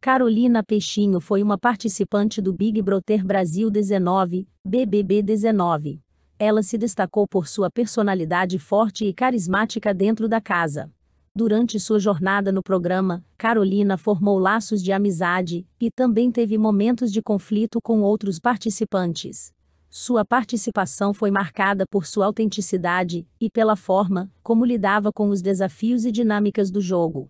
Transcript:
Carolina Peixinho foi uma participante do Big Brother Brasil 19, BBB 19. Ela se destacou por sua personalidade forte e carismática dentro da casa. Durante sua jornada no programa, Carolina formou laços de amizade e também teve momentos de conflito com outros participantes. Sua participação foi marcada por sua autenticidade e pela forma como lidava com os desafios e dinâmicas do jogo.